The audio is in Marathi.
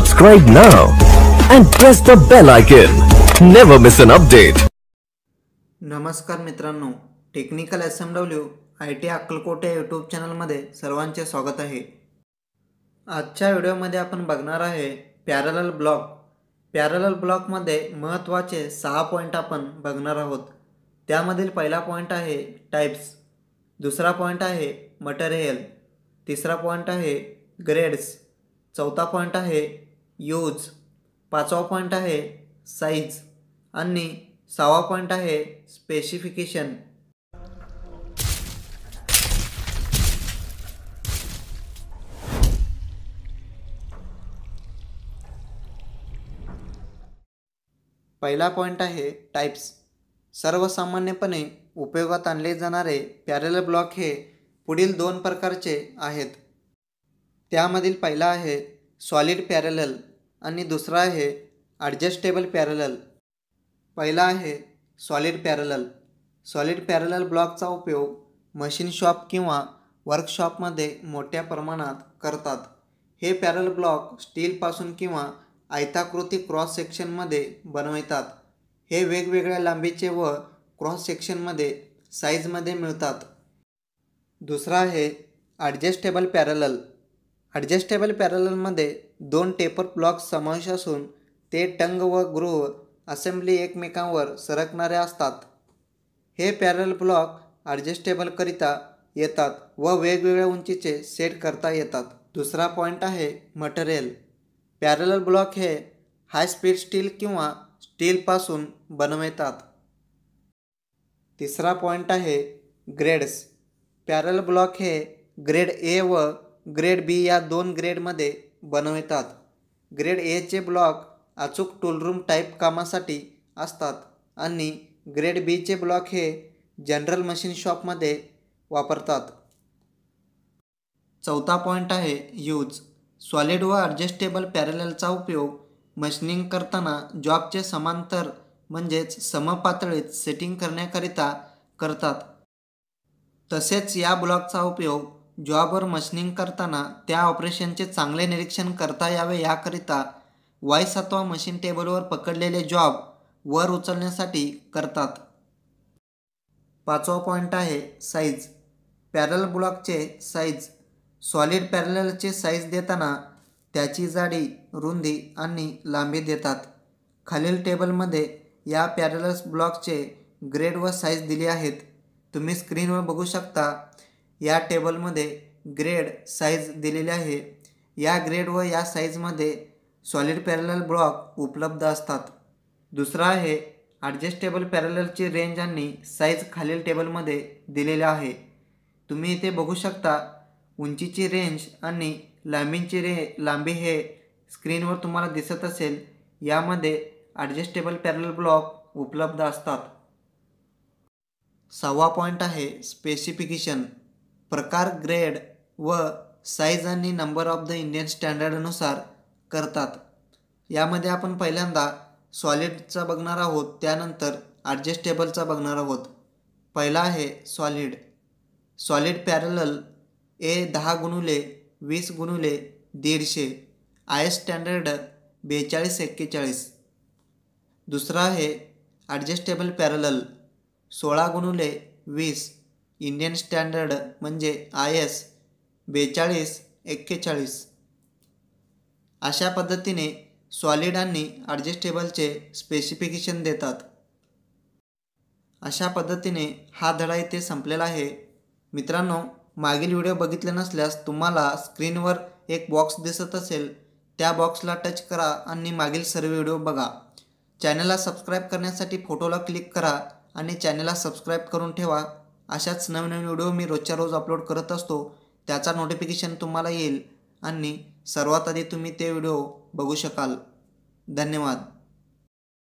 Subscribe now and press the bell icon. Never miss an update. नमस्कार मित्रांनो technical S M W I T Akkalkote या यूट्यूब चॅनलमध्ये सर्वांचे स्वागत आहे आजच्या व्हिडिओमध्ये आपण बघणार आहे पॅरल ब्लॉक पॅरल ब्लॉकमध्ये महत्त्वाचे सहा पॉईंट आपण बघणार आहोत त्यामधील पहिला पॉइंट आहे टाइप्स दुसरा पॉईंट आहे मटेरियल तिसरा पॉइंट आहे ग्रेड्स चौथा पॉईंट आहे यूज पाचवा पॉईंट आहे साईज आणि सहावा पॉईंट आहे स्पेसिफिकेशन पहिला पॉईंट आहे टाईप्स सर्वसामान्यपणे उपयोगात आणले जाणारे पॅरेल ब्लॉक हे पुढील दोन प्रकारचे आहेत त्यामधील पहिला आहे सॉलिड पॅरेलल आणि दुसरा आहे ॲडजस्टेबल पॅरलल पहिला आहे सॉलिड पॅरलल सॉलिड पॅरलल ब्लॉकचा उपयोग मशीन शॉप किंवा वर्कशॉपमध्ये मोठ्या प्रमाणात करतात हे पॅरल ब्लॉक स्टीलपासून किंवा आयताकृती क्रॉस सेक्शनमध्ये बनवतात हे वेगवेगळ्या लांबीचे व क्रॉस सेक्शनमध्ये साईजमध्ये मिळतात दुसरा आहे ॲडजस्टेबल पॅरलल ॲडजस्टेबल पॅरलमध्ये दोन टेपर ब्लॉक समावेश असून ते टंग व गृह असेंब्ली एकमेकांवर सरकणारे असतात हे पॅरल ब्लॉक ॲडजस्टेबलकरिता येतात व वेगवेगळ्या उंचीचे सेट करता येतात दुसरा पॉईंट आहे मटेरियल पॅरल ब्लॉक हे हाय स्पीड स्टील किंवा स्टीलपासून बनवतात तिसरा पॉईंट आहे ग्रेड्स पॅरल ब्लॉक हे ग्रेड ए व ग्रेड बी या दोन ग्रेडमध्ये बनवितात ग्रेड एचे ब्लॉक अचूक टूलरूम टाईप कामासाठी असतात आणि ग्रेड बीचे ब्लॉक हे जनरल मशीन शॉपमध्ये वापरतात चौथा पॉईंट आहे यूज सॉलिड व ॲडजस्टेबल पॅरेलचा उपयोग मशनिंग करताना जॉबचे समांतर म्हणजेच समपातळीत सेटिंग करण्याकरिता करतात तसेच या ब्लॉकचा उपयोग जॉबवर मशनिंग करताना त्या ऑपरेशनचे चांगले निरीक्षण करता यावे याकरिता वाय अथवा मशीन टेबलवर पकडलेले जॉब वर उचलण्यासाठी करतात पाचवा पॉईंट आहे साईज पॅरल ब्लॉकचे साईज सॉलिड पॅरलचे साईज देताना त्याची जाडी रुंदी आणि लांबी देतात खालील टेबलमध्ये या पॅरलस ब्लॉकचे ग्रेड व साईज दिली आहेत तुम्ही स्क्रीनवर बघू शकता या टेबलमध्ये ग्रेड साईज दिलेली आहे या ग्रेड व या साईजमध्ये सॉलिड पॅरलल ब्लॉक उपलब्ध असतात दुसरा आहे ॲडजस्टेबल पॅरलची रेंज आणि साईज खालील टेबलमध्ये दिलेले आहे तुम्ही इथे बघू शकता उंचीची रेंज आणि लांबींची रे लांबी हे स्क्रीनवर तुम्हाला दिसत असेल यामध्ये ॲडजस्टेबल पॅरल ब्लॉक उपलब्ध असतात सहावा पॉईंट आहे स्पेसिफिकेशन प्रकार ग्रेड व साईज आणि नंबर ऑफ द इंडियन स्टँडर्डनुसार करतात यामध्ये आपण पहिल्यांदा सॉलिडचा बघणार आहोत त्यानंतर ॲडजस्टेबलचा बघणार आहोत पहिला आहे सॉलिड सॉलिड पॅरल ए दहा गुणुले वीस गुणुले दीडशे आय स्टँडर्ड बेचाळीस एक्केचाळीस दुसरा आहे ॲडजस्टेबल पॅरलल सोळा गुणुले वीस इंडियन स्टँडर्ड म्हणजे आय एस बेचाळीस एक्केचाळीस अशा पद्धतीने सॉलिड आणि ॲडजेस्टेबलचे स्पेसिफिकेशन देतात अशा पद्धतीने हा धडा इथे संपलेला आहे मित्रांनो मागील व्हिडिओ बघितले नसल्यास तुम्हाला स्क्रीनवर एक बॉक्स दिसत असेल त्या बॉक्सला टच करा आणि मागील सर्व व्हिडिओ बघा चॅनलला सबस्क्राईब करण्यासाठी फोटोला क्लिक करा आणि चॅनलला सबस्क्राईब करून ठेवा अशाच नवनवीन व्हिडिओ मी रोजच्या रोज अपलोड करत असतो त्याचा नोटिफिकेशन तुम्हाला येईल आणि सर्वात आधी तुम्ही ते व्हिडिओ बघू शकाल धन्यवाद